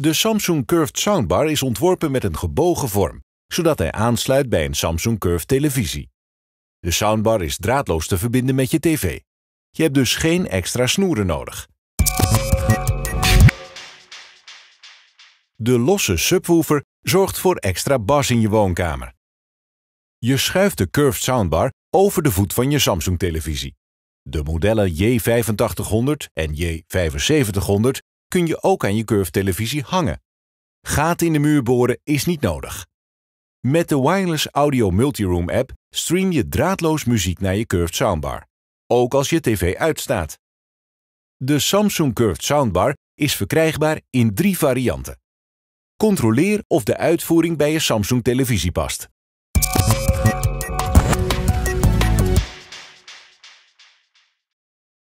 De Samsung Curved Soundbar is ontworpen met een gebogen vorm, zodat hij aansluit bij een Samsung Curved televisie. De soundbar is draadloos te verbinden met je tv. Je hebt dus geen extra snoeren nodig. De losse subwoofer zorgt voor extra bas in je woonkamer. Je schuift de curved soundbar over de voet van je Samsung-televisie. De modellen J8500 en J7500 kun je ook aan je Curve televisie hangen. Gaten in de muur boren is niet nodig. Met de Wireless Audio Multiroom app stream je draadloos muziek naar je Curved soundbar, ook als je tv uitstaat. De Samsung Curved soundbar is verkrijgbaar in drie varianten. Controleer of de uitvoering bij je Samsung televisie past.